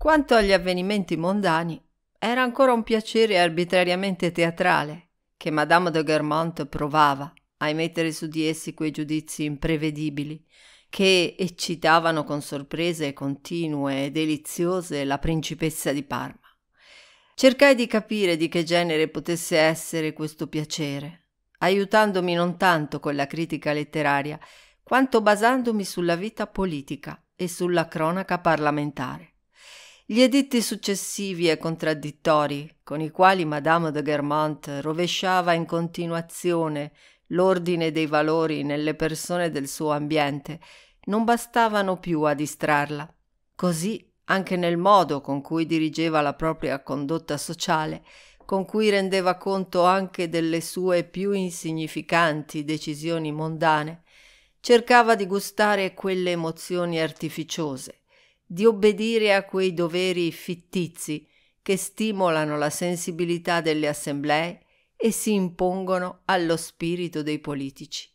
Quanto agli avvenimenti mondani, era ancora un piacere arbitrariamente teatrale che Madame de Guermont provava a emettere su di essi quei giudizi imprevedibili che eccitavano con sorprese continue e deliziose la principessa di Parma. Cercai di capire di che genere potesse essere questo piacere, aiutandomi non tanto con la critica letteraria, quanto basandomi sulla vita politica e sulla cronaca parlamentare. Gli editti successivi e contraddittori, con i quali Madame de Guermont rovesciava in continuazione l'ordine dei valori nelle persone del suo ambiente, non bastavano più a distrarla. Così anche nel modo con cui dirigeva la propria condotta sociale, con cui rendeva conto anche delle sue più insignificanti decisioni mondane, cercava di gustare quelle emozioni artificiose di obbedire a quei doveri fittizi che stimolano la sensibilità delle assemblee e si impongono allo spirito dei politici.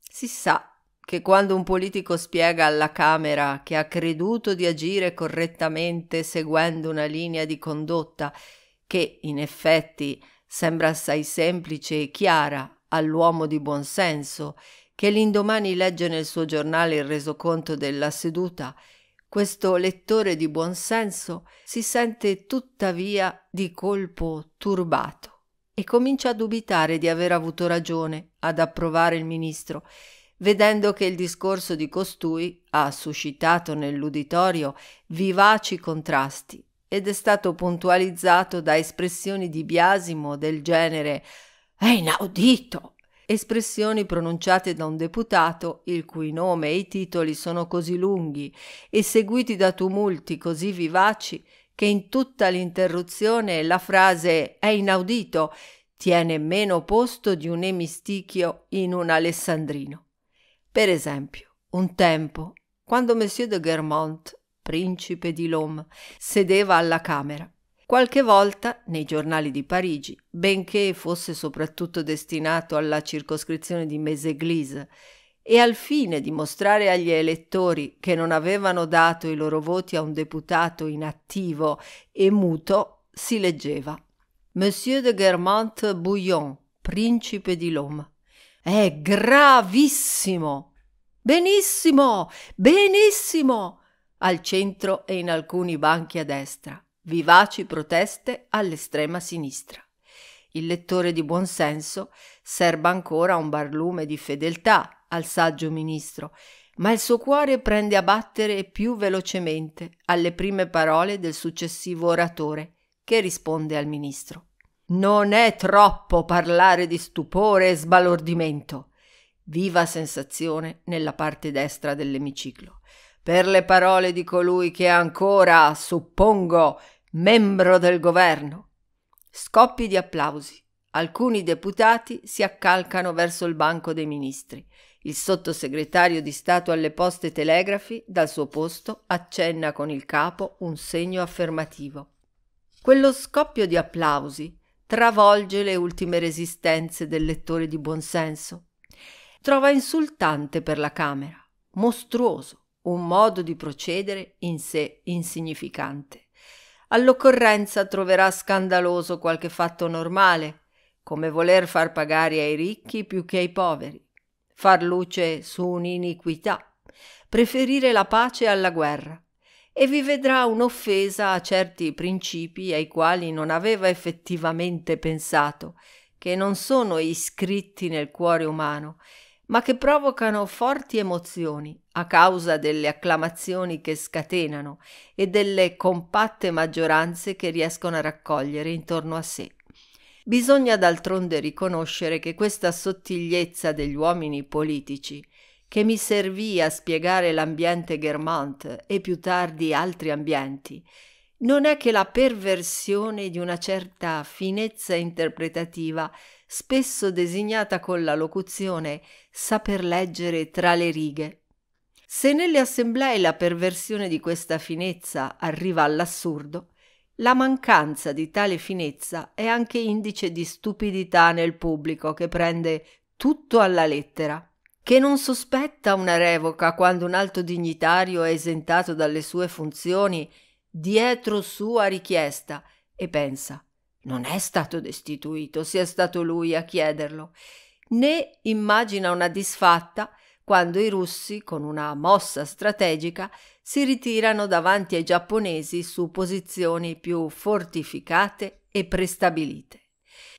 Si sa che quando un politico spiega alla Camera che ha creduto di agire correttamente seguendo una linea di condotta che in effetti sembra assai semplice e chiara all'uomo di buon senso, che l'indomani legge nel suo giornale il resoconto della seduta questo lettore di buon senso si sente tuttavia di colpo turbato e comincia a dubitare di aver avuto ragione ad approvare il ministro, vedendo che il discorso di costui ha suscitato nell'uditorio vivaci contrasti ed è stato puntualizzato da espressioni di biasimo del genere è inaudito, espressioni pronunciate da un deputato il cui nome e i titoli sono così lunghi e seguiti da tumulti così vivaci che in tutta l'interruzione la frase è inaudito tiene meno posto di un emistichio in un alessandrino. Per esempio, un tempo, quando Monsieur de Guermont, principe di Lom, sedeva alla Camera, qualche volta nei giornali di Parigi, benché fosse soprattutto destinato alla circoscrizione di Méséglise, e al fine di mostrare agli elettori che non avevano dato i loro voti a un deputato inattivo e muto, si leggeva Monsieur de Guermantes Bouillon, principe di Lom. È gravissimo! Benissimo! Benissimo! Al centro e in alcuni banchi a destra vivaci proteste all'estrema sinistra. Il lettore di buonsenso serba ancora un barlume di fedeltà al saggio ministro, ma il suo cuore prende a battere più velocemente alle prime parole del successivo oratore che risponde al ministro. Non è troppo parlare di stupore e sbalordimento. Viva sensazione nella parte destra dell'emiciclo. Per le parole di colui che ancora, suppongo, membro del governo. Scoppi di applausi. Alcuni deputati si accalcano verso il banco dei ministri. Il sottosegretario di Stato alle poste telegrafi, dal suo posto, accenna con il capo un segno affermativo. Quello scoppio di applausi travolge le ultime resistenze del lettore di buonsenso. Trova insultante per la Camera, mostruoso, un modo di procedere in sé insignificante all'occorrenza troverà scandaloso qualche fatto normale, come voler far pagare ai ricchi più che ai poveri, far luce su un'iniquità, preferire la pace alla guerra, e vi vedrà un'offesa a certi principi ai quali non aveva effettivamente pensato, che non sono iscritti nel cuore umano ma che provocano forti emozioni a causa delle acclamazioni che scatenano e delle compatte maggioranze che riescono a raccogliere intorno a sé. Bisogna d'altronde riconoscere che questa sottigliezza degli uomini politici, che mi servì a spiegare l'ambiente Germant e più tardi altri ambienti, non è che la perversione di una certa finezza interpretativa, spesso designata con la locuzione saper leggere tra le righe. Se nelle assemblee la perversione di questa finezza arriva all'assurdo, la mancanza di tale finezza è anche indice di stupidità nel pubblico che prende tutto alla lettera che non sospetta una revoca quando un alto dignitario è esentato dalle sue funzioni dietro sua richiesta e pensa non è stato destituito, sia stato lui a chiederlo, né immagina una disfatta quando i russi, con una mossa strategica, si ritirano davanti ai giapponesi su posizioni più fortificate e prestabilite,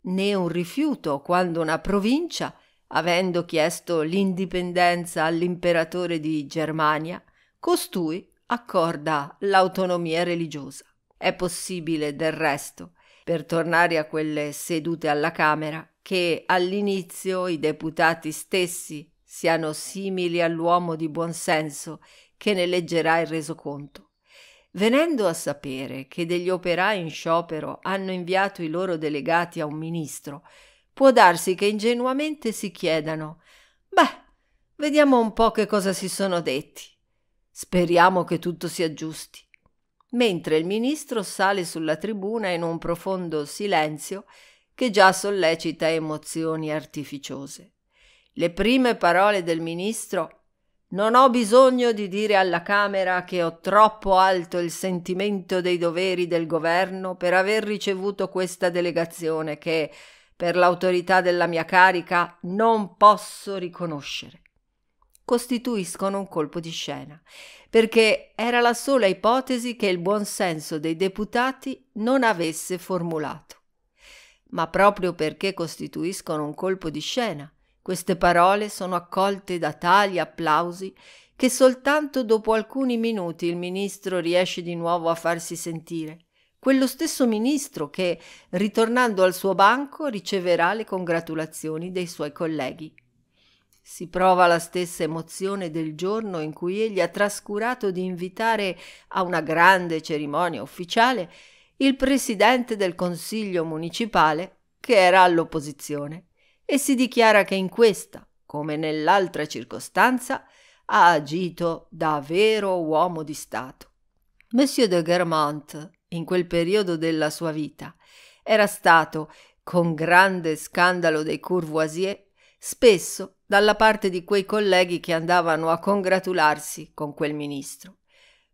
né un rifiuto quando una provincia, avendo chiesto l'indipendenza all'imperatore di Germania, costui accorda l'autonomia religiosa. È possibile, del resto, per tornare a quelle sedute alla Camera, che all'inizio i deputati stessi siano simili all'uomo di buon senso che ne leggerà il resoconto. Venendo a sapere che degli operai in sciopero hanno inviato i loro delegati a un ministro, può darsi che ingenuamente si chiedano Beh, vediamo un po' che cosa si sono detti. Speriamo che tutto si aggiusti. Mentre il ministro sale sulla tribuna in un profondo silenzio che già sollecita emozioni artificiose. Le prime parole del ministro non ho bisogno di dire alla Camera che ho troppo alto il sentimento dei doveri del governo per aver ricevuto questa delegazione che, per l'autorità della mia carica, non posso riconoscere costituiscono un colpo di scena, perché era la sola ipotesi che il buon senso dei deputati non avesse formulato. Ma proprio perché costituiscono un colpo di scena, queste parole sono accolte da tali applausi che soltanto dopo alcuni minuti il ministro riesce di nuovo a farsi sentire. Quello stesso ministro che, ritornando al suo banco, riceverà le congratulazioni dei suoi colleghi si prova la stessa emozione del giorno in cui egli ha trascurato di invitare a una grande cerimonia ufficiale il presidente del consiglio municipale che era all'opposizione e si dichiara che in questa, come nell'altra circostanza, ha agito da vero uomo di Stato. Monsieur de Guermont, in quel periodo della sua vita, era stato, con grande scandalo dei Courvoisier, spesso dalla parte di quei colleghi che andavano a congratularsi con quel ministro.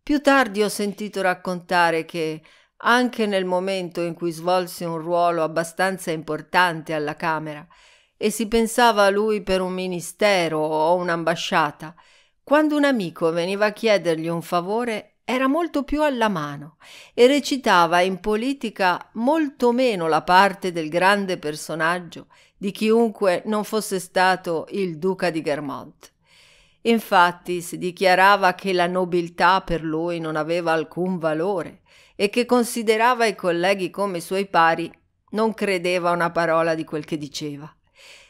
Più tardi ho sentito raccontare che, anche nel momento in cui svolse un ruolo abbastanza importante alla Camera e si pensava a lui per un ministero o un'ambasciata, quando un amico veniva a chiedergli un favore era molto più alla mano e recitava in politica molto meno la parte del grande personaggio di chiunque non fosse stato il duca di Vermont. Infatti si dichiarava che la nobiltà per lui non aveva alcun valore e che considerava i colleghi come suoi pari, non credeva una parola di quel che diceva.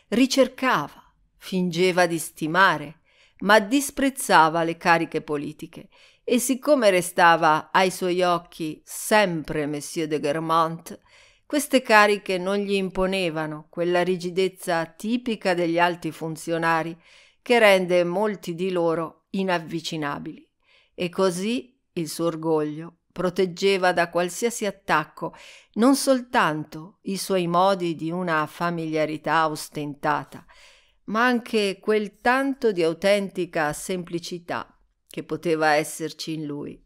Ricercava, fingeva di stimare, ma disprezzava le cariche politiche e siccome restava ai suoi occhi sempre Monsieur de Guermont, queste cariche non gli imponevano quella rigidezza tipica degli alti funzionari che rende molti di loro inavvicinabili. E così il suo orgoglio proteggeva da qualsiasi attacco non soltanto i suoi modi di una familiarità ostentata, ma anche quel tanto di autentica semplicità che poteva esserci in lui